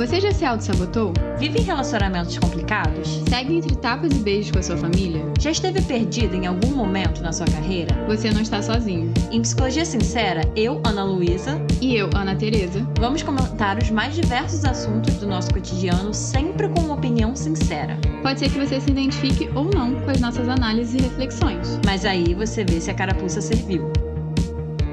Você já se auto-sabotou? Vive em relacionamentos complicados? Segue entre tapas e beijos com a sua família? Já esteve perdido em algum momento na sua carreira? Você não está sozinho. Em Psicologia Sincera, eu, Ana Luísa. E eu, Ana Tereza. Vamos comentar os mais diversos assuntos do nosso cotidiano, sempre com uma opinião sincera. Pode ser que você se identifique ou não com as nossas análises e reflexões. Mas aí você vê se a carapuça serviu.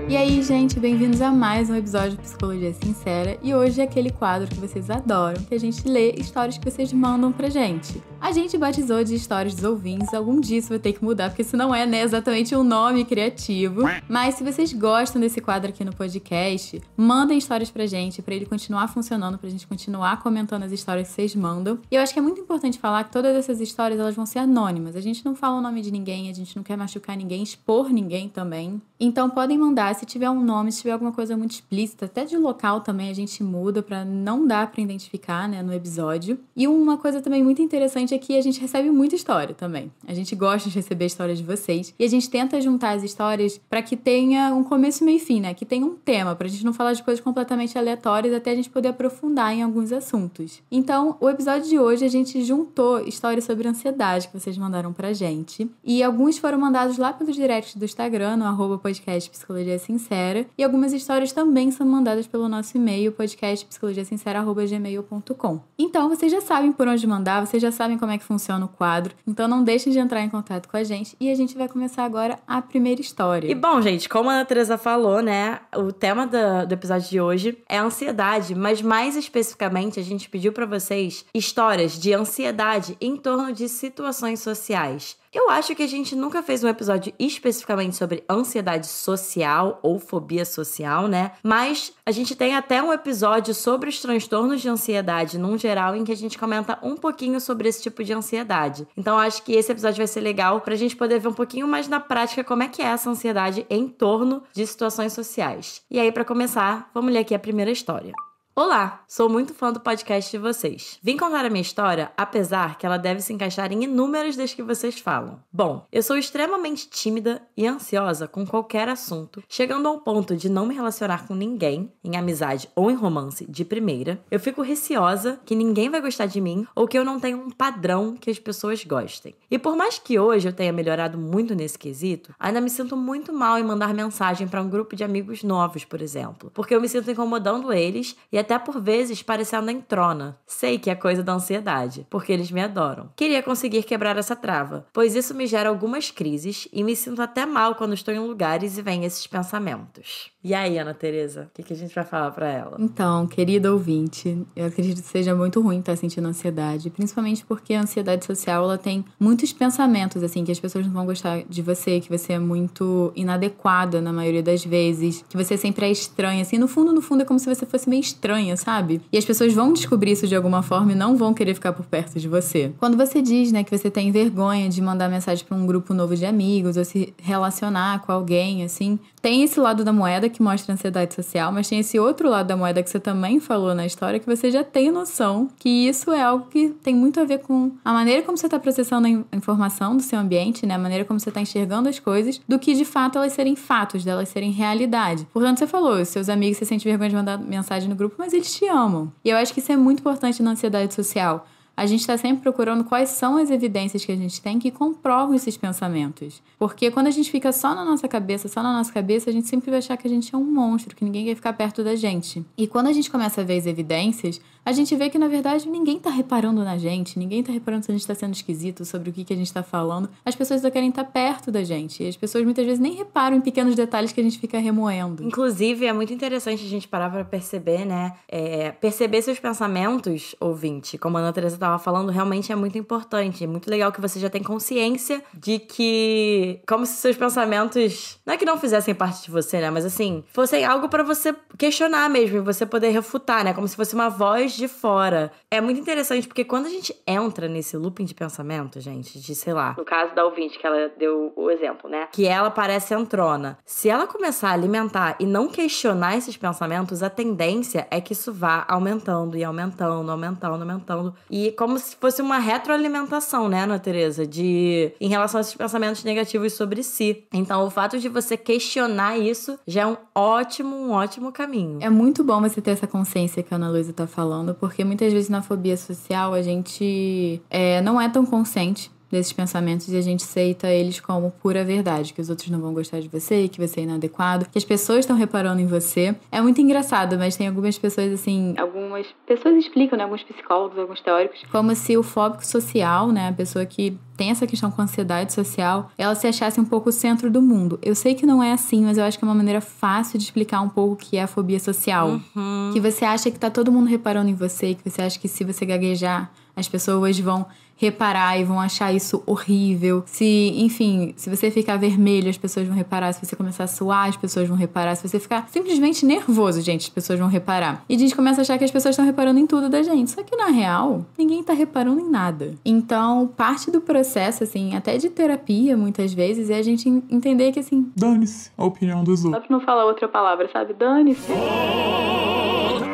E aí, gente, bem-vindos a mais um episódio de Psicologia Sincera. E hoje é aquele quadro que vocês adoram, que a gente lê histórias que vocês mandam pra gente. A gente batizou de Histórias dos Ouvintes, algum dia isso vai ter que mudar, porque isso não é né, exatamente um nome criativo. Mas se vocês gostam desse quadro aqui no podcast, mandem histórias pra gente, pra ele continuar funcionando, pra gente continuar comentando as histórias que vocês mandam. E eu acho que é muito importante falar que todas essas histórias elas vão ser anônimas. A gente não fala o nome de ninguém, a gente não quer machucar ninguém, expor ninguém também. Então podem mandar se tiver um nome, se tiver alguma coisa muito explícita, até de local também a gente muda para não dar para identificar, né, no episódio. E uma coisa também muito interessante é que a gente recebe muita história também. A gente gosta de receber histórias de vocês e a gente tenta juntar as histórias para que tenha um começo, meio e fim, né? Que tenha um tema, para a gente não falar de coisas completamente aleatórias até a gente poder aprofundar em alguns assuntos. Então, o episódio de hoje a gente juntou histórias sobre ansiedade que vocês mandaram pra gente e alguns foram mandados lá pelos directs do Instagram, no arroba podcast psicologia sincera. E algumas histórias também são mandadas pelo nosso e-mail, podcastpsicologiasincera.gmail.com. Então, vocês já sabem por onde mandar, vocês já sabem como é que funciona o quadro. Então, não deixem de entrar em contato com a gente. E a gente vai começar agora a primeira história. E bom, gente, como a Ana Teresa falou, né? O tema do, do episódio de hoje é ansiedade, mas mais especificamente a gente pediu para vocês histórias de ansiedade em torno de situações sociais. Eu acho que a gente nunca fez um episódio especificamente sobre ansiedade social ou fobia social, né? Mas a gente tem até um episódio sobre os transtornos de ansiedade num geral em que a gente comenta um pouquinho sobre esse tipo de ansiedade. Então acho que esse episódio vai ser legal pra gente poder ver um pouquinho mais na prática como é que é essa ansiedade em torno de situações sociais. E aí para começar, vamos ler aqui a primeira história. Olá, sou muito fã do podcast de vocês. Vim contar a minha história, apesar que ela deve se encaixar em inúmeras das que vocês falam. Bom, eu sou extremamente tímida e ansiosa com qualquer assunto, chegando ao ponto de não me relacionar com ninguém, em amizade ou em romance, de primeira. Eu fico receosa que ninguém vai gostar de mim ou que eu não tenho um padrão que as pessoas gostem. E por mais que hoje eu tenha melhorado muito nesse quesito, ainda me sinto muito mal em mandar mensagem para um grupo de amigos novos, por exemplo, porque eu me sinto incomodando eles e até por vezes parecendo entrona. Sei que é coisa da ansiedade, porque eles me adoram. Queria conseguir quebrar essa trava, pois isso me gera algumas crises e me sinto até mal quando estou em lugares e vem esses pensamentos. E aí, Ana Tereza, o que, que, a gente vai falar para ela? Então, querida ouvinte, eu acredito que seja muito ruim estar tá sentindo ansiedade, principalmente porque a ansiedade social ela tem muitos pensamentos, assim, que as pessoas não vão gostar de você, que você é muito inadequada na maioria das vezes, que você sempre é estranha, assim, no fundo, no fundo é como se você fosse meio estranha estranha, sabe? E as pessoas vão descobrir isso de alguma forma e não vão querer ficar por perto de você. Quando você diz, né, que você tem vergonha de mandar mensagem para um grupo novo de amigos ou se relacionar com alguém, assim, tem esse lado da moeda que mostra ansiedade social, mas tem esse outro lado da moeda que você também falou na história que você já tem noção que isso é algo que tem muito a ver com a maneira como você está processando a informação do seu ambiente, né, a maneira como você está enxergando as coisas, do que de fato elas serem fatos, delas serem realidade. Portanto, você falou, seus amigos, você sente vergonha de mandar mensagem no grupo, mas mas eles te amam. E eu acho que isso é muito importante na ansiedade social a gente está sempre procurando quais são as evidências que a gente tem que comprovam esses pensamentos. Porque quando a gente fica só na nossa cabeça, só na nossa cabeça, a gente sempre vai achar que a gente é um monstro, que ninguém quer ficar perto da gente. E quando a gente começa a ver as evidências, a gente vê que na verdade ninguém está reparando na gente, ninguém está reparando se a gente está sendo esquisito, sobre o que, que a gente está falando. As pessoas só querem estar perto da gente. E as pessoas muitas vezes nem reparam em pequenos detalhes que a gente fica remoendo. Inclusive, é muito interessante a gente parar para perceber, né? É, perceber seus pensamentos, ouvinte, como a Ana Teresa tá estava falando realmente é muito importante. É muito legal que você já tem consciência de que. Como se seus pensamentos. Não é que não fizessem parte de você, né? Mas assim, fossem algo para você questionar mesmo e você poder refutar, né? Como se fosse uma voz de fora. É muito interessante porque quando a gente entra nesse looping de pensamento, gente, de sei lá. No caso da ouvinte, que ela deu o exemplo, né? Que ela parece entrona. Se ela começar a alimentar e não questionar esses pensamentos, a tendência é que isso vá aumentando e aumentando, aumentando, aumentando. E como se fosse uma retroalimentação, né, Ana Tereza? de em relação a esses pensamentos negativos sobre si. Então, o fato de você questionar isso já é um ótimo, um ótimo caminho. É muito bom você ter essa consciência que a Ana Luísa tá falando, porque muitas vezes na fobia social a gente é, não é tão consciente desses pensamentos e a gente aceita eles como pura verdade, que os outros não vão gostar de você, que você é inadequado, que as pessoas estão reparando em você. É muito engraçado, mas tem algumas pessoas assim, algumas pessoas explicam, né, alguns psicólogos, alguns teóricos, como se o fóbico social, né, a pessoa que tem essa questão com ansiedade social, ela se achasse um pouco o centro do mundo. Eu sei que não é assim, mas eu acho que é uma maneira fácil de explicar um pouco o que é a fobia social. Uhum. Que você acha que tá todo mundo reparando em você, que você acha que se você gaguejar, as pessoas vão reparar e vão achar isso horrível. Se, enfim, se você ficar vermelho, as pessoas vão reparar. Se você começar a suar, as pessoas vão reparar. Se você ficar simplesmente nervoso, gente, as pessoas vão reparar. E a gente começa a achar que as pessoas estão reparando em tudo da gente. Só que na real, ninguém tá reparando em nada. Então, parte do processo, assim, até de terapia, muitas vezes, é a gente entender que, assim. Dane-se a opinião dos outros. Só pra não falar outra palavra, sabe? Dane-se. Oh,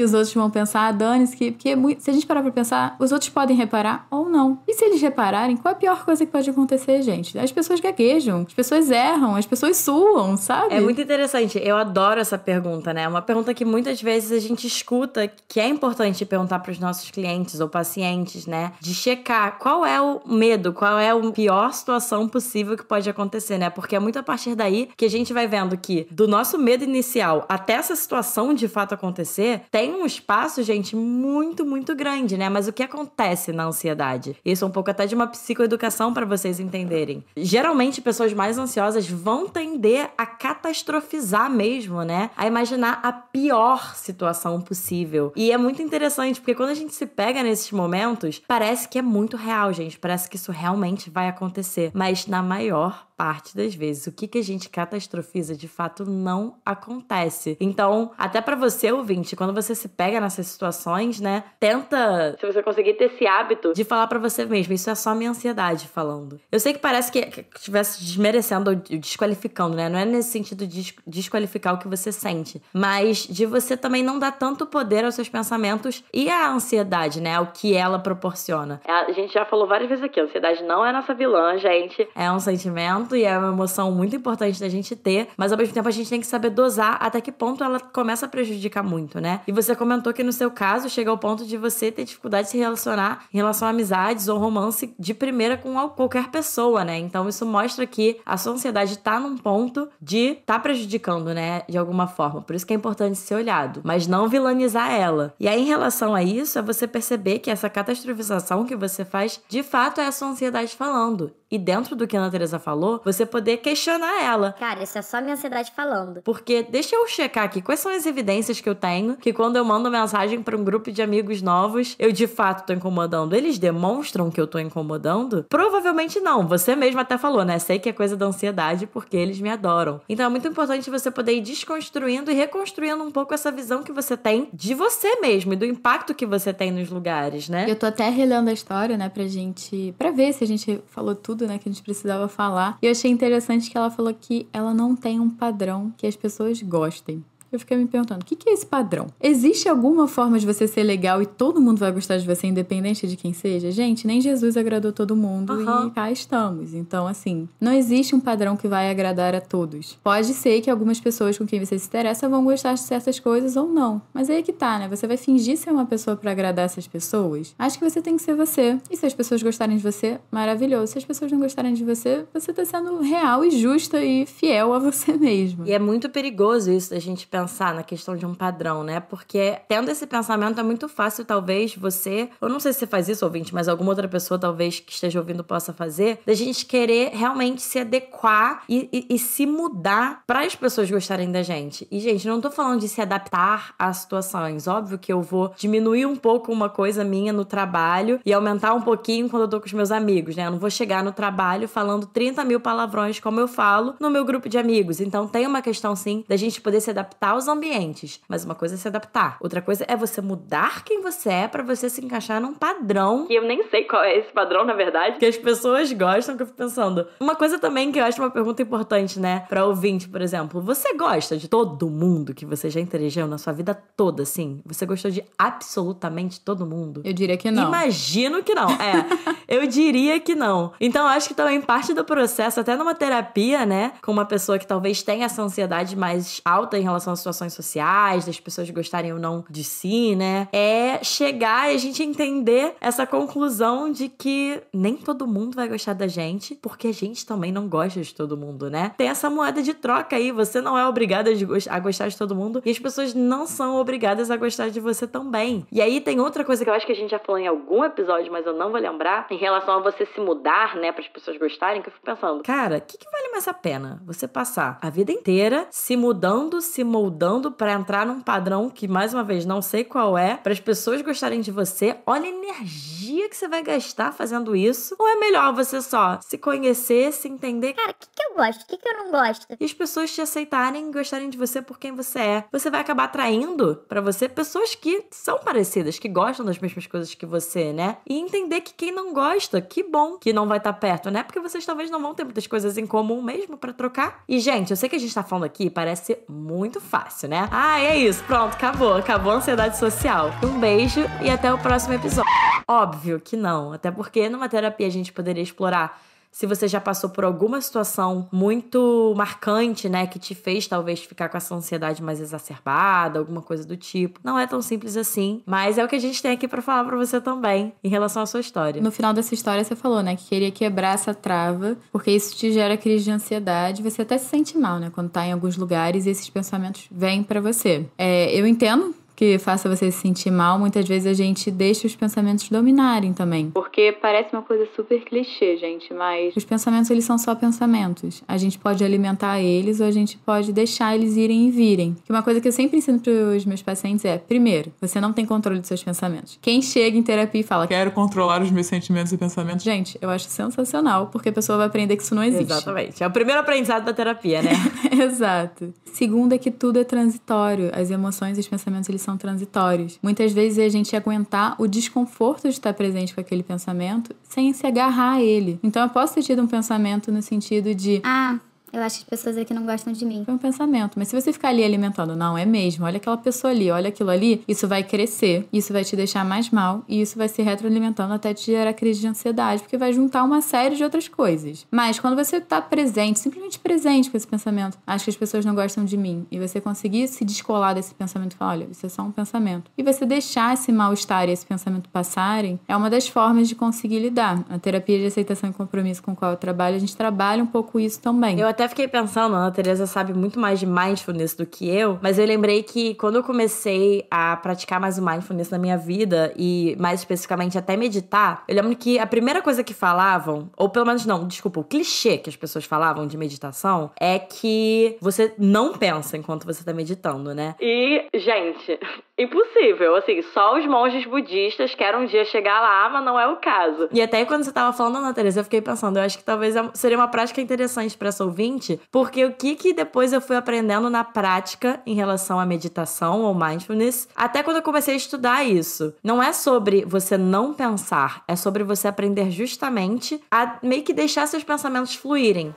e os outros vão pensar, ah, dane-se, que, porque é se a gente parar pra pensar, os outros podem reparar ou não. E se eles repararem, qual é a pior coisa que pode acontecer, gente? As pessoas gaguejam, as pessoas erram, as pessoas suam, sabe? É muito interessante. Eu adoro essa pergunta, né? É uma pergunta que muitas vezes a gente escuta que é importante perguntar para os nossos clientes ou pacientes, né? De checar qual é o medo, qual é a pior situação possível que pode acontecer, né? Porque é muito a partir daí que a gente vai vendo que do nosso medo inicial até essa situação de fato acontecer, tem tem um espaço, gente, muito, muito grande, né? Mas o que acontece na ansiedade? Isso é um pouco até de uma psicoeducação para vocês entenderem. Geralmente, pessoas mais ansiosas vão tender a catastrofizar mesmo, né? A imaginar a pior situação possível. E é muito interessante, porque quando a gente se pega nesses momentos, parece que é muito real, gente. Parece que isso realmente vai acontecer. Mas na maior parte das vezes. O que, que a gente catastrofiza de fato não acontece. Então, até para você, ouvinte, quando você se pega nessas situações, né? Tenta, se você conseguir ter esse hábito, de falar para você mesmo: Isso é só minha ansiedade falando. Eu sei que parece que estivesse desmerecendo ou desqualificando, né? Não é nesse sentido de desqualificar o que você sente, mas de você também não dar tanto poder aos seus pensamentos e à ansiedade, né? O que ela proporciona. É, a gente já falou várias vezes aqui: a ansiedade não é nossa vilã, gente. É um sentimento momento e é uma emoção muito importante da gente ter, mas ao mesmo tempo a gente tem que saber dosar até que ponto ela começa a prejudicar muito, né? E você comentou que no seu caso chega ao ponto de você ter dificuldade de se relacionar em relação a amizades ou romance de primeira com qualquer pessoa, né? Então isso mostra que a sua ansiedade tá num ponto de tá prejudicando, né? De alguma forma. Por isso que é importante ser olhado, mas não vilanizar ela. E aí, em relação a isso, é você perceber que essa catastrofização que você faz de fato é a sua ansiedade falando e dentro do que a Ana Teresa falou, você poder questionar ela. Cara, isso é só minha ansiedade falando. Porque deixa eu checar aqui quais são as evidências que eu tenho que quando eu mando mensagem para um grupo de amigos novos, eu de fato tô incomodando. Eles demonstram que eu tô incomodando? Provavelmente não. Você mesmo até falou, né? Sei que é coisa da ansiedade porque eles me adoram. Então é muito importante você poder ir desconstruindo e reconstruindo um pouco essa visão que você tem de você mesmo e do impacto que você tem nos lugares, né? Eu tô até relendo a história, né, pra gente, pra ver se a gente falou tudo né, que a gente precisava falar. E eu achei interessante que ela falou que ela não tem um padrão que as pessoas gostem eu fiquei me perguntando: o que, que é esse padrão? Existe alguma forma de você ser legal e todo mundo vai gostar de você, independente de quem seja? Gente, nem Jesus agradou todo mundo uhum. e cá estamos. Então, assim, não existe um padrão que vai agradar a todos. Pode ser que algumas pessoas com quem você se interessa vão gostar de certas coisas ou não. Mas aí é que tá, né? Você vai fingir ser uma pessoa para agradar essas pessoas? Acho que você tem que ser você. E se as pessoas gostarem de você, maravilhoso. Se as pessoas não gostarem de você, você tá sendo real e justa e fiel a você mesmo. E é muito perigoso isso da gente pensar pensar na questão de um padrão, né? Porque tendo esse pensamento é muito fácil, talvez, você, eu não sei se você faz isso, ouvinte, mas alguma outra pessoa, talvez, que esteja ouvindo possa fazer, da gente querer realmente se adequar e, e, e se mudar para as pessoas gostarem da gente. E, gente, não tô falando de se adaptar a situações. Óbvio que eu vou diminuir um pouco uma coisa minha no trabalho e aumentar um pouquinho quando eu tô com os meus amigos, né? Eu não vou chegar no trabalho falando 30 mil palavrões como eu falo no meu grupo de amigos. Então tem uma questão, sim, da gente poder se adaptar adaptar os ambientes, mas uma coisa é se adaptar, outra coisa é você mudar quem você é para você se encaixar num padrão. E eu nem sei qual é esse padrão, na verdade, que as pessoas gostam, que eu fico pensando. Uma coisa também que eu acho uma pergunta importante, né, para ouvinte, por exemplo, você gosta de todo mundo que você já interagiu na sua vida toda, assim? Você gostou de absolutamente todo mundo? Eu diria que não. Imagino que não. É, eu diria que não. Então, acho que também parte do processo, até numa terapia, né, com uma pessoa que talvez tenha essa ansiedade mais alta em relação à situações sociais, das pessoas gostarem ou não de si, né? É chegar e a gente entender essa conclusão de que nem todo mundo vai gostar da gente, porque a gente também não gosta de todo mundo, né? Tem essa moeda de troca aí, você não é obrigada a gostar de todo mundo e as pessoas não são obrigadas a gostar de você também. E aí tem outra coisa que eu acho que a gente já falou em algum episódio, mas eu não vou lembrar, em relação a você se mudar, né, para as pessoas gostarem, que eu fico pensando, cara, o que, que vale mais a pena? Você passar a vida inteira se mudando, se moldando moldando para entrar num padrão que, mais uma vez, não sei qual é, para as pessoas gostarem de você. Olha a energia energia que você vai gastar fazendo isso? Ou é melhor você só se conhecer, se entender? Cara, o que, que eu gosto? O que, que eu não gosto? E as pessoas te aceitarem e gostarem de você por quem você é. Você vai acabar atraindo para você pessoas que são parecidas, que gostam das mesmas coisas que você, né? E entender que quem não gosta, que bom que não vai estar tá perto, né? Porque vocês talvez não vão ter muitas coisas em comum mesmo para trocar. E, gente, eu sei que a gente tá falando aqui, parece muito fácil, né? Ah, é isso. Pronto, acabou. Acabou a ansiedade social. Um beijo e até o próximo episódio. Óbvio Óbvio que não. Até porque numa terapia a gente poderia explorar se você já passou por alguma situação muito marcante, né, que te fez talvez ficar com essa ansiedade mais exacerbada, alguma coisa do tipo. Não é tão simples assim, mas é o que a gente tem aqui para falar para você também em relação à sua história. No final dessa história você falou, né, que queria quebrar essa trava, porque isso te gera crise de ansiedade, você até se sente mal, né, quando tá em alguns lugares e esses pensamentos vêm para você. É, eu entendo que faça você se sentir mal, muitas vezes a gente deixa os pensamentos dominarem também. Porque parece uma coisa super clichê, gente, mas os pensamentos eles são só pensamentos. A gente pode alimentar eles ou a gente pode deixar eles irem e virem. Que uma coisa que eu sempre ensino para os meus pacientes é, primeiro, você não tem controle dos seus pensamentos. Quem chega em terapia e fala: "Quero controlar os meus sentimentos e pensamentos". Gente, eu acho sensacional, porque a pessoa vai aprender que isso não existe. Exatamente. É o primeiro aprendizado da terapia, né? Exato. Segundo é que tudo é transitório. As emoções e os pensamentos eles são transitórios. Muitas vezes é a gente aguentar o desconforto de estar presente com aquele pensamento sem se agarrar a ele. Então eu posso ter tido um pensamento no sentido de: ah, eu acho que as pessoas aqui não gostam de mim. É um pensamento, mas se você ficar ali alimentando, não, é mesmo, olha aquela pessoa ali, olha aquilo ali, isso vai crescer, isso vai te deixar mais mal e isso vai se retroalimentando até te gerar crise de ansiedade, porque vai juntar uma série de outras coisas. Mas quando você tá presente, simplesmente presente com esse pensamento, acho que as pessoas não gostam de mim, e você conseguir se descolar desse pensamento e falar, olha, isso é só um pensamento, e você deixar esse mal-estar e esse pensamento passarem, é uma das formas de conseguir lidar. A terapia de aceitação e compromisso com o qual eu trabalho, a gente trabalha um pouco isso também. Eu até até fiquei pensando, a Ana Tereza sabe muito mais de mindfulness do que eu, mas eu lembrei que quando eu comecei a praticar mais o mindfulness na minha vida e mais especificamente até meditar, eu lembro que a primeira coisa que falavam, ou pelo menos não, desculpa, o clichê que as pessoas falavam de meditação é que você não pensa enquanto você tá meditando, né? E, gente, impossível. Assim, só os monges budistas querem um dia chegar lá, mas não é o caso. E até quando você tava falando, Ana Teresa, eu fiquei pensando, eu acho que talvez é seria uma prática interessante para essa ouvinte, porque o que que depois eu fui aprendendo na prática em relação à meditação ou mindfulness, até quando eu comecei a estudar isso. Não é sobre você não pensar, é sobre você aprender justamente a meio que deixar seus pensamentos fluírem.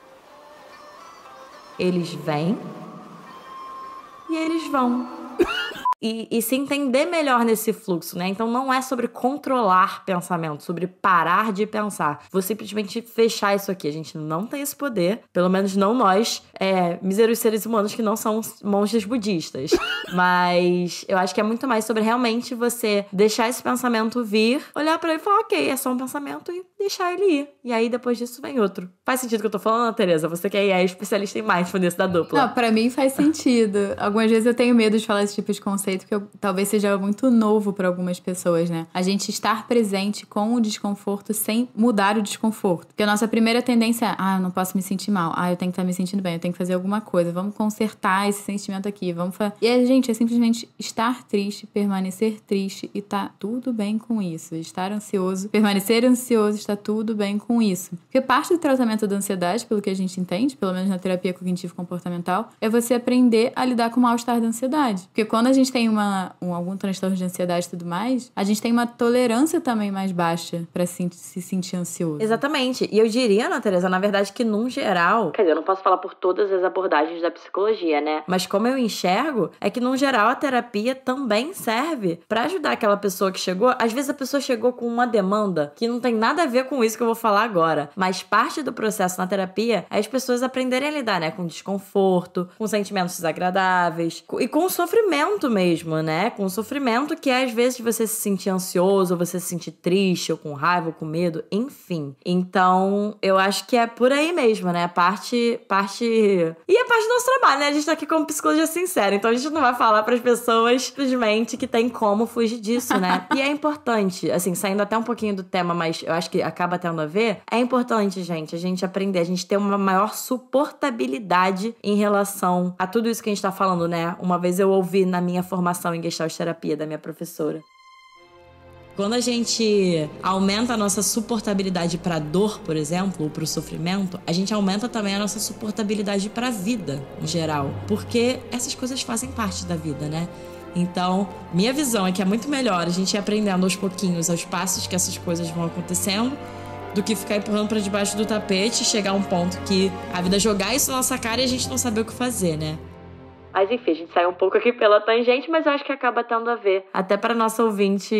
Eles vêm e eles vão e, e, se entender melhor nesse fluxo, né? Então não é sobre controlar pensamento, sobre parar de pensar. Vou simplesmente fechar isso aqui. A gente não tem esse poder, pelo menos não nós, é, miseros seres humanos que não são monges budistas. Mas eu acho que é muito mais sobre realmente você deixar esse pensamento vir, olhar para ele e falar, ok, é só um pensamento e deixar ele ir. E aí, depois disso, vem outro. Faz sentido o que eu tô falando, Tereza? Você que é especialista em mindfulness da dupla. Não, pra mim faz sentido. Algumas vezes eu tenho medo de falar esse tipo de conceito, que talvez seja muito novo para algumas pessoas, né? A gente estar presente com o desconforto sem mudar o desconforto. Porque a nossa primeira tendência é, ah, eu não posso me sentir mal. Ah, eu tenho que estar tá me sentindo bem, eu tenho que fazer alguma coisa. Vamos consertar esse sentimento aqui, vamos fazer... E a gente é simplesmente estar triste, permanecer triste e tá tudo bem com isso. Estar ansioso, permanecer ansioso, está tudo bem com isso. Porque parte do tratamento da ansiedade, pelo que a gente entende, pelo menos na terapia cognitivo-comportamental, é você aprender a lidar com o mal-estar da ansiedade. Porque quando a gente tem uma, um, algum transtorno de ansiedade e tudo mais, a gente tem uma tolerância também mais baixa para se, se sentir ansioso. Exatamente. E eu diria, Ana na verdade, que num geral. Quer dizer, eu não posso falar por todas as abordagens da psicologia, né? Mas como eu enxergo, é que num geral a terapia também serve para ajudar aquela pessoa que chegou. Às vezes a pessoa chegou com uma demanda que não tem nada a ver ver com isso que eu vou falar agora, mas parte do processo na terapia é as pessoas aprenderem a lidar, né, com desconforto, com sentimentos desagradáveis e com o sofrimento mesmo, né? Com o sofrimento que é, às vezes você se sentir ansioso, ou você se sentir triste, ou com raiva, ou com medo, enfim. Então, eu acho que é por aí mesmo, né? Parte parte e é parte do nosso trabalho, né? A gente tá aqui como psicologia sincera, então a gente não vai falar para as pessoas simplesmente que tem como fugir disso, né? e é importante, assim, saindo até um pouquinho do tema, mas eu acho que acaba tendo a ver, é importante, gente, a gente aprender, a gente ter uma maior suportabilidade em relação a tudo isso que a gente está falando, né? Uma vez eu ouvi na minha formação em Gestalt Terapia da minha professora quando a gente aumenta a nossa suportabilidade para dor, por exemplo, ou para o sofrimento, a gente aumenta também a nossa suportabilidade para a vida em geral, porque essas coisas fazem parte da vida, né? Então, minha visão é que é muito melhor a gente ir aprendendo aos pouquinhos, aos passos que essas coisas vão acontecendo, do que ficar empurrando para debaixo do tapete, e chegar a um ponto que a vida jogar isso na nossa cara e a gente não saber o que fazer, né? Mas enfim, a gente saiu um pouco aqui pela tangente, mas eu acho que acaba tendo a ver. Até para nossa ouvinte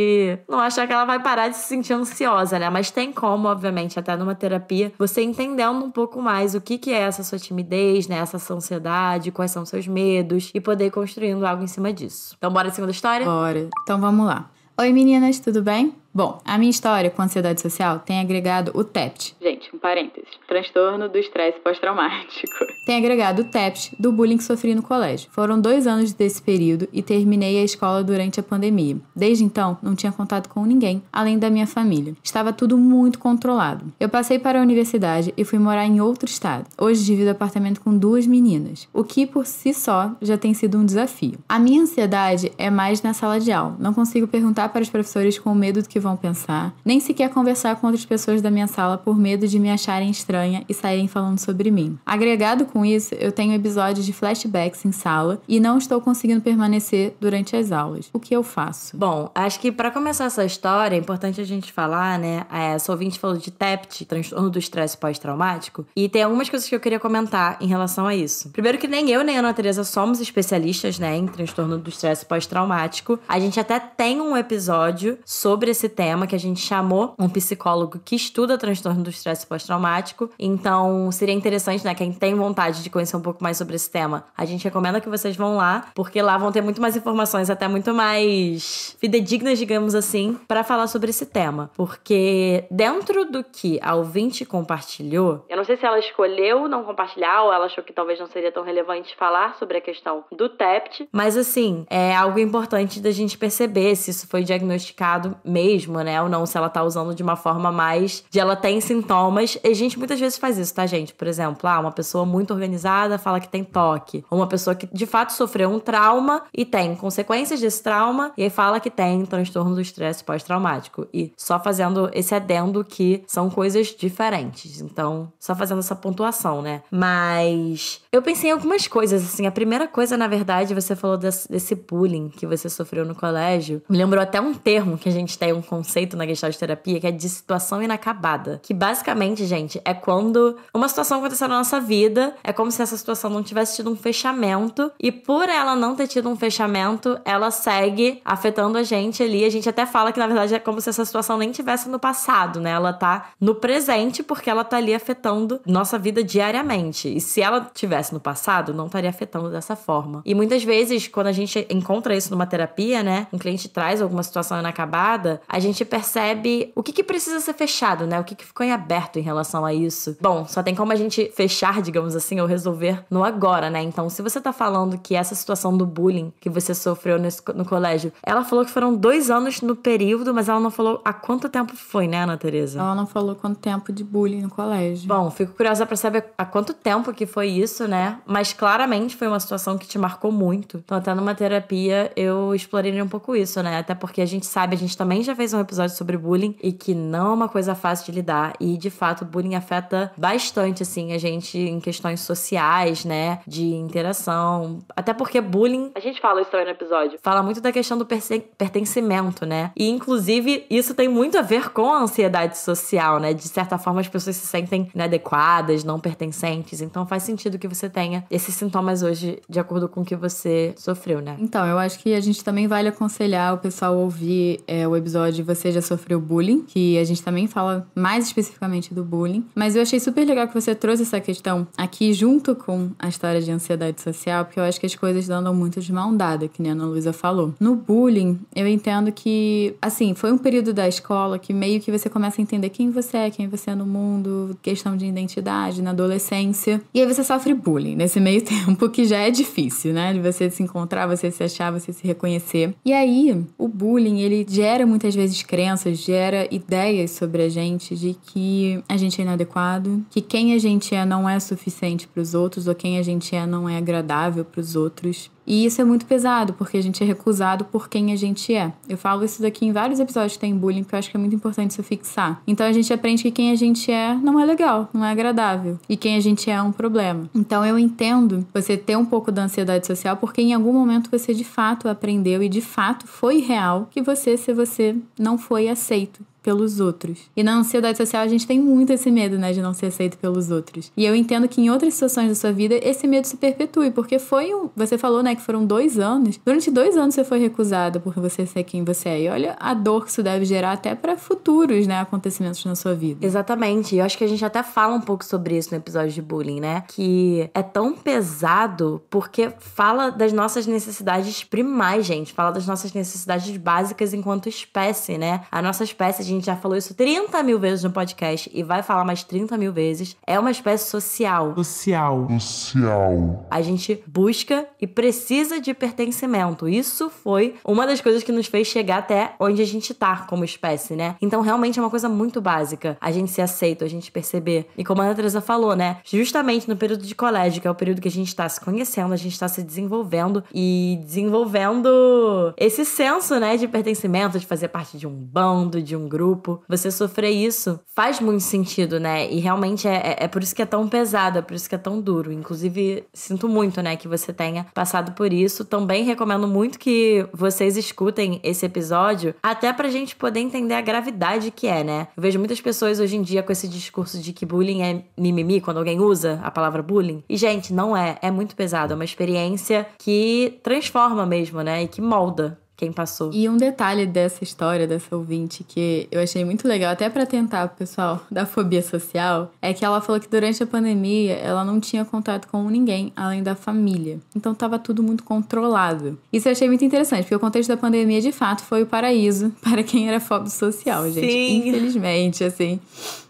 não achar que ela vai parar de se sentir ansiosa, né? Mas tem como, obviamente, até numa terapia, você entendendo um pouco mais o que, que é essa sua timidez, né? Essa sua ansiedade, quais são seus medos e poder ir construindo algo em cima disso. Então, bora em cima da história? Bora. Então vamos lá. Oi meninas, tudo bem? Bom, a minha história com ansiedade social tem agregado o TEPT. Gente, um parênteses. Transtorno do estresse pós-traumático. Tem agregado o TEPT do bullying que sofri no colégio. Foram dois anos desse período e terminei a escola durante a pandemia. Desde então, não tinha contato com ninguém, além da minha família. Estava tudo muito controlado. Eu passei para a universidade e fui morar em outro estado. Hoje divido apartamento com duas meninas, o que por si só já tem sido um desafio. A minha ansiedade é mais na sala de aula. Não consigo perguntar para os professores com medo do que vão vão pensar, nem sequer conversar com outras pessoas da minha sala por medo de me acharem estranha e saírem falando sobre mim. Agregado com isso, eu tenho episódios de flashbacks em sala e não estou conseguindo permanecer durante as aulas. O que eu faço? Bom, acho que para começar essa história é importante a gente falar, né? Essa é, ouvinte falou de TEPT, transtorno do estresse pós-traumático, e tem algumas coisas que eu queria comentar em relação a isso. Primeiro que nem eu nem a Ana Teresa somos especialistas, né, em transtorno do estresse pós-traumático. A gente até tem um episódio sobre esse esse tema que a gente chamou um psicólogo que estuda transtorno do estresse pós-traumático. Então, seria interessante, né, quem tem vontade de conhecer um pouco mais sobre esse tema, a gente recomenda que vocês vão lá, porque lá vão ter muito mais informações, até muito mais fidedignas, digamos assim, para falar sobre esse tema. Porque dentro do que a ouvinte compartilhou, eu não sei se ela escolheu não compartilhar ou ela achou que talvez não seria tão relevante falar sobre a questão do TEPT, mas assim, é algo importante da gente perceber se isso foi diagnosticado mesmo mesmo, né? Ou não, se ela tá usando de uma forma mais de ela tem sintomas. E a gente muitas vezes faz isso, tá, gente? Por exemplo, ah, uma pessoa muito organizada fala que tem toque. Ou uma pessoa que de fato sofreu um trauma e tem consequências desse trauma e fala que tem transtorno do estresse pós-traumático. E só fazendo esse adendo que são coisas diferentes. Então, só fazendo essa pontuação, né? Mas eu pensei em algumas coisas, assim. A primeira coisa, na verdade, você falou desse bullying que você sofreu no colégio. Me lembrou até um termo que a gente tem, um conceito na gestalt terapia que é de situação inacabada. Que basicamente, gente, é quando uma situação aconteceu na nossa vida, é como se essa situação não tivesse tido um fechamento, e por ela não ter tido um fechamento, ela segue afetando a gente ali. A gente até fala que, na verdade, é como se essa situação nem tivesse no passado, né? Ela tá no presente porque ela tá ali afetando nossa vida diariamente. E se ela tivesse no passado, não estaria afetando dessa forma. E muitas vezes, quando a gente encontra isso numa terapia, né? Um cliente traz alguma situação inacabada, a a gente percebe o que, que precisa ser fechado, né? O que, que ficou em aberto em relação a isso. Bom, só tem como a gente fechar, digamos assim, ou resolver no agora, né? Então, se você tá falando que essa situação do bullying que você sofreu nesse, no colégio, ela falou que foram dois anos no período, mas ela não falou há quanto tempo foi, né, Ana Tereza? Ela não falou quanto tempo de bullying no colégio. Bom, fico curiosa para saber há quanto tempo que foi isso, né? Mas claramente foi uma situação que te marcou muito. Então, até numa terapia eu explorei um pouco isso, né? Até porque a gente sabe, a gente também já fez um episódio sobre bullying e que não é uma coisa fácil de lidar. E, de fato, bullying afeta bastante, assim, a gente em questões sociais, né? De interação. Até porque bullying. A gente fala isso também no episódio. Fala muito da questão do pertencimento, né? E, inclusive, isso tem muito a ver com a ansiedade social, né? De certa forma, as pessoas se sentem inadequadas, não pertencentes. Então, faz sentido que você tenha esses sintomas hoje de acordo com o que você sofreu, né? Então, eu acho que a gente também vale aconselhar o pessoal ouvir é, o episódio episódio você já sofreu bullying, que a gente também fala mais especificamente do bullying. Mas eu achei super legal que você trouxe essa questão aqui junto com a história de ansiedade social, porque eu acho que as coisas andam muito de mão dada, que nem a Ana Luísa falou. No bullying, eu entendo que, assim, foi um período da escola que meio que você começa a entender quem você é, quem você é no mundo, questão de identidade, na adolescência. E aí você sofre bullying nesse meio tempo, que já é difícil, né? De você se encontrar, você se achar, você se reconhecer. E aí, o bullying, ele gera muitas vezes vezes crenças, gera ideias sobre a gente de que a gente é inadequado, que quem a gente é não é suficiente para os outros ou quem a gente é não é agradável para os outros. E isso é muito pesado, porque a gente é recusado por quem a gente é. Eu falo isso daqui em vários episódios que tem bullying, porque eu acho que é muito importante isso fixar. Então a gente aprende que quem a gente é não é legal, não é agradável. E quem a gente é é um problema. Então eu entendo você ter um pouco da ansiedade social, porque em algum momento você de fato aprendeu e de fato foi real que você, se você não foi aceito pelos outros. E na ansiedade social a gente tem muito esse medo, né, de não ser aceito pelos outros. E eu entendo que em outras situações da sua vida esse medo se perpetue, porque foi um. Você falou, né, que foram dois anos. Durante dois anos você foi recusada por você ser quem você é. E olha a dor que isso deve gerar até para futuros, né, acontecimentos na sua vida. Exatamente. Eu acho que a gente até fala um pouco sobre isso no episódio de bullying, né? Que é tão pesado porque fala das nossas necessidades primais, gente. Fala das nossas necessidades básicas enquanto espécie, né? A nossa espécie, a gente gente já falou isso 30 mil vezes no podcast e vai falar mais 30 mil vezes, é uma espécie social. Social. Social. A gente busca e precisa de pertencimento. Isso foi uma das coisas que nos fez chegar até onde a gente tá como espécie, né? Então, realmente é uma coisa muito básica. A gente se aceita, a gente perceber. E como a Ana Teresa falou, né? Justamente no período de colégio, que é o período que a gente tá se conhecendo, a gente tá se desenvolvendo e desenvolvendo esse senso, né, de pertencimento, de fazer parte de um bando, de um grupo grupo, você sofrer isso faz muito sentido, né? E realmente é, é, é por isso que é tão pesado, é por isso que é tão duro. Inclusive, sinto muito, né, que você tenha passado por isso. Também recomendo muito que vocês escutem esse episódio, até pra gente poder entender a gravidade que é, né? Eu vejo muitas pessoas hoje em dia com esse discurso de que bullying é mimimi, quando alguém usa a palavra bullying. E, gente, não é. É muito pesado. É uma experiência que transforma mesmo, né? E que molda quem passou. E um detalhe dessa história, dessa ouvinte, que eu achei muito legal, até para tentar pro pessoal da fobia social, é que ela falou que durante a pandemia ela não tinha contato com ninguém além da família. Então tava tudo muito controlado. Isso eu achei muito interessante, porque o contexto da pandemia de fato foi o paraíso para quem era fóbico social, gente. Sim. Infelizmente, assim,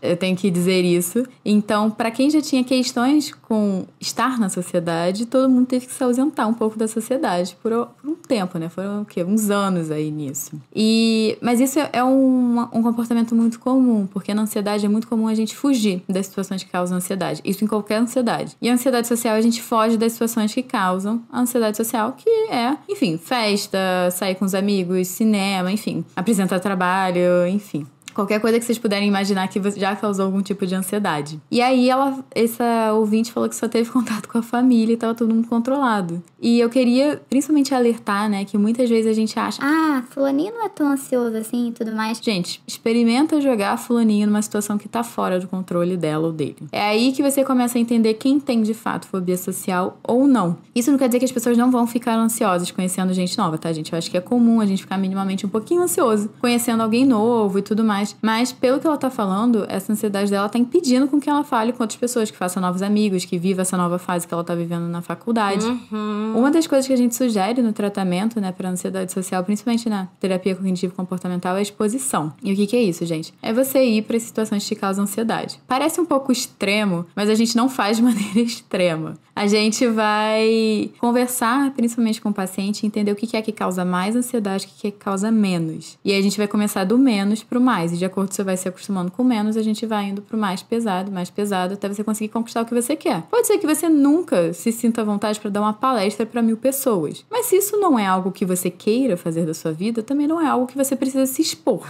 eu tenho que dizer isso. Então, para quem já tinha questões com estar na sociedade, todo mundo teve que se ausentar um pouco da sociedade por, por um tempo, né? Foram o quê? Um uns anos aí nisso. E, mas isso é um, um comportamento muito comum, porque na ansiedade é muito comum a gente fugir das situações que causam ansiedade. Isso em qualquer ansiedade. E a ansiedade social a gente foge das situações que causam a ansiedade social, que é, enfim, festa, sair com os amigos, cinema, enfim, apresentar trabalho, enfim qualquer coisa que vocês puderem imaginar que já causou algum tipo de ansiedade. E aí ela, essa ouvinte falou que só teve contato com a família e estava todo mundo controlado. E eu queria principalmente alertar, né, que muitas vezes a gente acha, ah, fulaninho não é tão ansioso assim e tudo mais. Gente, experimenta jogar fulaninho numa situação que tá fora do controle dela ou dele. É aí que você começa a entender quem tem de fato fobia social ou não. Isso não quer dizer que as pessoas não vão ficar ansiosas conhecendo gente nova, tá, gente? Eu acho que é comum a gente ficar minimamente um pouquinho ansioso conhecendo alguém novo e tudo mais mais. Mas, pelo que ela tá falando, essa ansiedade dela tá impedindo com que ela fale com outras pessoas, que faça novos amigos, que viva essa nova fase que ela tá vivendo na faculdade. Uhum. Uma das coisas que a gente sugere no tratamento, né, pra ansiedade social, principalmente na terapia cognitivo comportamental, é a exposição. E o que, que é isso, gente? É você ir para situações que causam ansiedade. Parece um pouco extremo, mas a gente não faz de maneira extrema. A gente vai conversar principalmente com o paciente, entender o que é que causa mais ansiedade, o que é que causa menos. E aí a gente vai começar do menos pro mais de acordo você vai se acostumando com menos, a gente vai indo pro mais pesado, mais pesado, até você conseguir conquistar o que você quer. Pode ser que você nunca se sinta à vontade para dar uma palestra para mil pessoas, mas se isso não é algo que você queira fazer da sua vida, também não é algo que você precisa se expor.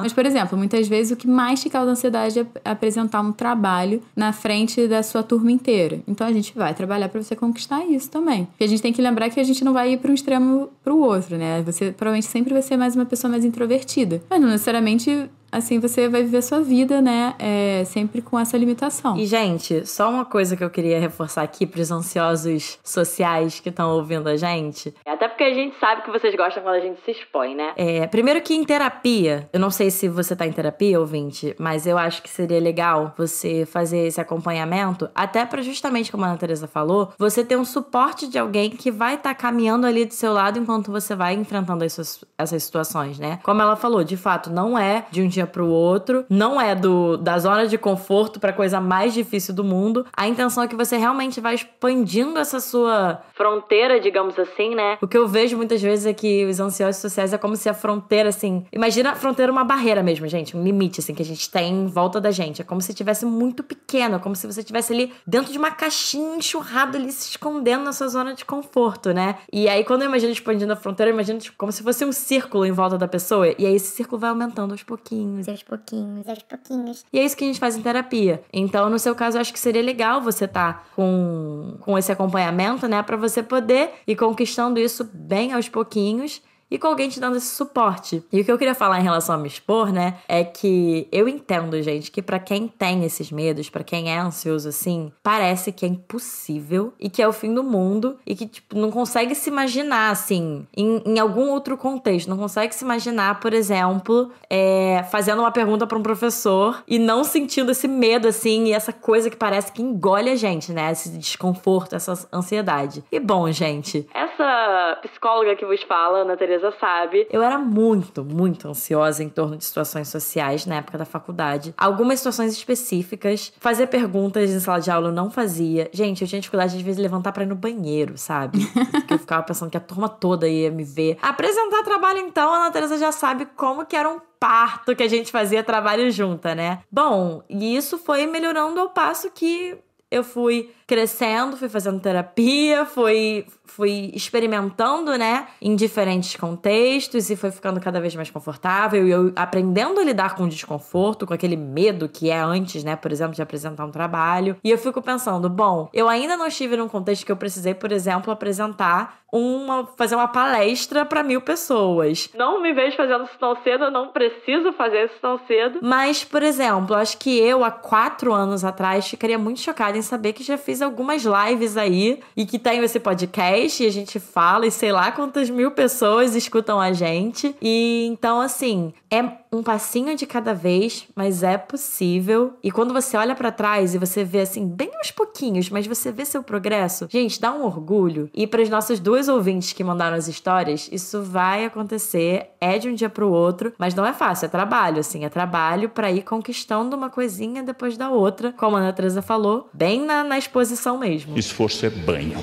mas, por exemplo, muitas vezes o que mais te causa ansiedade é apresentar um trabalho na frente da sua turma inteira. Então a gente vai trabalhar para você conquistar isso também. Porque a gente tem que lembrar que a gente não vai ir para um extremo para o outro, né? Você provavelmente sempre vai ser mais uma pessoa mais introvertida, mas não necessariamente assim você vai viver sua vida, né? É, sempre com essa limitação. E, gente, só uma coisa que eu queria reforçar aqui para os ansiosos sociais que estão ouvindo a gente: é a porque a gente sabe que vocês gostam quando a gente se expõe, né? É, primeiro que em terapia, eu não sei se você tá em terapia, ouvinte, mas eu acho que seria legal você fazer esse acompanhamento, até para justamente como a Ana Teresa falou, você ter um suporte de alguém que vai estar tá caminhando ali do seu lado enquanto você vai enfrentando essas, essas situações, né? Como ela falou, de fato, não é de um dia pro outro, não é do da zona de conforto pra coisa mais difícil do mundo. A intenção é que você realmente vai expandindo essa sua fronteira, digamos assim, né? O que eu eu vejo muitas vezes é que os ansiosos sociais é como se a fronteira, assim. Imagina a fronteira uma barreira mesmo, gente. Um limite, assim, que a gente tem em volta da gente. É como se tivesse muito pequeno, é como se você tivesse ali dentro de uma caixinha enxurrada ali se escondendo na sua zona de conforto, né? E aí, quando eu imagino expandindo tipo, a fronteira, eu imagino tipo, como se fosse um círculo em volta da pessoa. E aí esse círculo vai aumentando aos pouquinhos. Aos pouquinhos, aos pouquinhos. E é isso que a gente faz em terapia. Então, no seu caso, eu acho que seria legal você estar tá com, com esse acompanhamento, né? para você poder ir conquistando isso bem aos pouquinhos e com alguém te dando esse suporte. E o que eu queria falar em relação a me expor, né, é que eu entendo, gente, que para quem tem esses medos, para quem é ansioso assim, parece que é impossível e que é o fim do mundo e que, tipo, não consegue se imaginar, assim, em, em algum outro contexto. Não consegue se imaginar, por exemplo, é, fazendo uma pergunta para um professor e não sentindo esse medo, assim, e essa coisa que parece que engole a gente, né, esse desconforto, essa ansiedade. E bom, gente, essa psicóloga que vos fala, Ana Teresa certeza sabe. Eu era muito, muito ansiosa em torno de situações sociais na época da faculdade. Algumas situações específicas. Fazer perguntas em sala de aula eu não fazia. Gente, eu tinha dificuldade de, às vezes, levantar para ir no banheiro, sabe? Porque eu ficava pensando que a turma toda ia me ver. Apresentar trabalho, então, a Ana Teresa já sabe como que era um parto que a gente fazia trabalho junta, né? Bom, e isso foi melhorando ao passo que eu fui crescendo, fui fazendo terapia, fui, fui experimentando, né, em diferentes contextos e foi ficando cada vez mais confortável e eu aprendendo a lidar com o desconforto, com aquele medo que é antes, né, por exemplo, de apresentar um trabalho. E eu fico pensando, bom, eu ainda não estive num contexto que eu precisei, por exemplo, apresentar uma fazer uma palestra para mil pessoas. Não me vejo fazendo isso tão cedo, eu não preciso fazer isso tão cedo. Mas, por exemplo, acho que eu há quatro anos atrás ficaria muito chocada em saber que já fiz algumas lives aí e que tem esse podcast e a gente fala e sei lá quantas mil pessoas escutam a gente. E então, assim, é um passinho de cada vez, mas é possível. E quando você olha para trás e você vê assim, bem uns pouquinhos, mas você vê seu progresso, gente, dá um orgulho. E para as nossas duas ouvintes que mandaram as histórias, isso vai acontecer, é de um dia para o outro, mas não é fácil, é trabalho, assim, é trabalho para ir conquistando uma coisinha depois da outra, como a Ana Teresa falou, bem na, na exposição mesmo. Esforço é banho.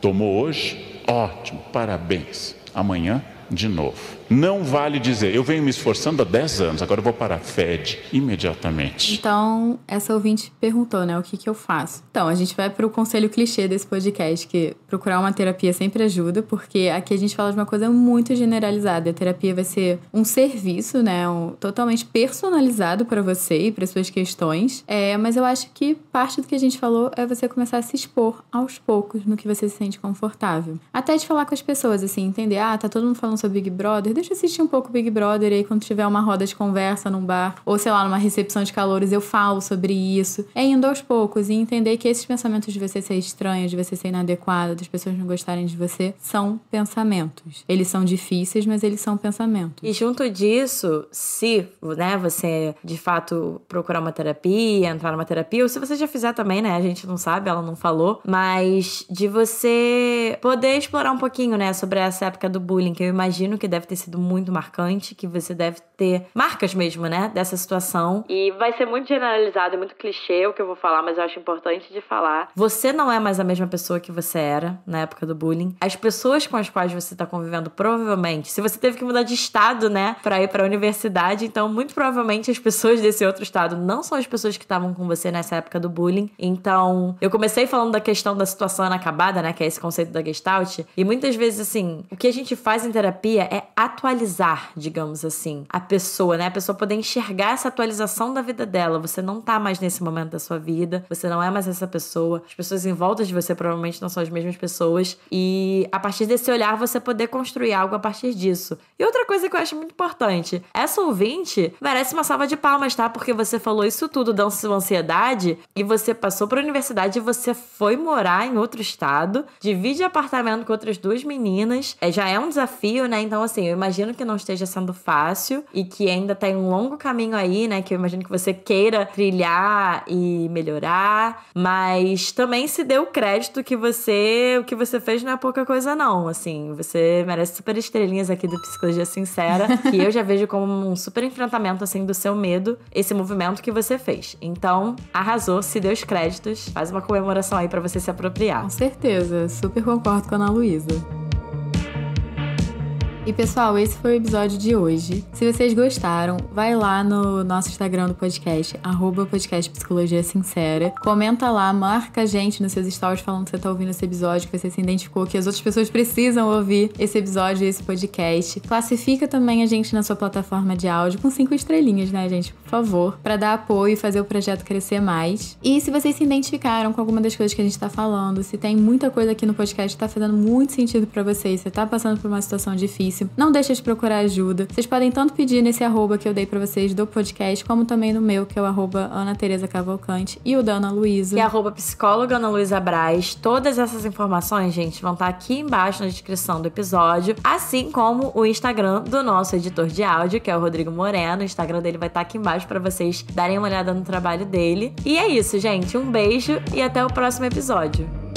Tomou hoje? Ótimo, parabéns. Amanhã, de novo. Não vale dizer, eu venho me esforçando há 10 anos, agora eu vou parar. Fede imediatamente. Então, essa ouvinte perguntou, né, o que, que eu faço? Então, a gente vai para o conselho clichê desse podcast, que procurar uma terapia sempre ajuda, porque aqui a gente fala de uma coisa muito generalizada. A terapia vai ser um serviço, né, um, totalmente personalizado para você e para suas questões. É, mas eu acho que parte do que a gente falou é você começar a se expor aos poucos no que você se sente confortável. Até de falar com as pessoas, assim, entender, ah, tá todo mundo falando sobre Big Brother, Brother. Deixa eu assistir um pouco Big Brother e aí quando tiver uma roda de conversa num bar ou sei lá, numa recepção de calores, eu falo sobre isso. É indo aos poucos e entender que esses pensamentos de você ser estranho, de você ser inadequado, das pessoas não gostarem de você, são pensamentos. Eles são difíceis, mas eles são pensamentos. E junto disso, se, né, você de fato procurar uma terapia, entrar numa terapia, ou se você já fizer também, né, a gente não sabe, ela não falou, mas de você poder explorar um pouquinho, né, sobre essa época do bullying, que eu imagino que deve ter sido muito marcante, que você deve ter marcas mesmo, né, dessa situação. E vai ser muito generalizado, é muito clichê o que eu vou falar, mas eu acho importante de falar. Você não é mais a mesma pessoa que você era na época do bullying. As pessoas com as quais você está convivendo, provavelmente, se você teve que mudar de estado, né, para ir para a universidade, então muito provavelmente as pessoas desse outro estado não são as pessoas que estavam com você nessa época do bullying. Então, eu comecei falando da questão da situação inacabada, né, que é esse conceito da Gestalt, e muitas vezes assim, o que a gente faz em terapia é a atualizar, digamos assim, a pessoa, né? A pessoa poder enxergar essa atualização da vida dela. Você não tá mais nesse momento da sua vida, você não é mais essa pessoa. As pessoas em volta de você provavelmente não são as mesmas pessoas. E a partir desse olhar, você poder construir algo a partir disso. E outra coisa que eu acho muito importante: essa ouvinte merece uma salva de palmas, tá? Porque você falou isso tudo da sua ansiedade e você passou pra universidade e você foi morar em outro estado, divide apartamento com outras duas meninas. É, já é um desafio, né? Então, assim, eu imagino que não esteja sendo fácil e que ainda tem um longo caminho aí, né? Que eu imagino que você queira trilhar e melhorar, mas também se dê o crédito que você, o que você fez não é pouca coisa não, assim, você merece super estrelinhas aqui do Psicologia Sincera, que eu já vejo como um super enfrentamento assim do seu medo, esse movimento que você fez. Então, arrasou, se deu os créditos, faz uma comemoração aí para você se apropriar. Com certeza, super concordo com a Ana Luísa. E pessoal, esse foi o episódio de hoje. Se vocês gostaram, vai lá no nosso Instagram do podcast, arroba podcast Psicologia Sincera. Comenta lá, marca a gente nos seus stories falando que você tá ouvindo esse episódio, que você se identificou, que as outras pessoas precisam ouvir esse episódio e esse podcast. Classifica também a gente na sua plataforma de áudio com cinco estrelinhas, né, gente? Por favor, para dar apoio e fazer o projeto crescer mais. E se vocês se identificaram com alguma das coisas que a gente tá falando, se tem muita coisa aqui no podcast que tá fazendo muito sentido para vocês, você tá passando por uma situação difícil, não deixa de procurar ajuda. Vocês podem tanto pedir nesse arroba que eu dei para vocês do podcast, como também no meu, que é o arroba Ana Tereza Cavalcante e o da Ana Luísa. E arroba psicóloga Ana Luísa Braz. Todas essas informações, gente, vão estar tá aqui embaixo na descrição do episódio, assim como o Instagram do nosso editor de áudio, que é o Rodrigo Moreno. O Instagram dele vai estar tá aqui embaixo para vocês darem uma olhada no trabalho dele. E é isso, gente. Um beijo e até o próximo episódio.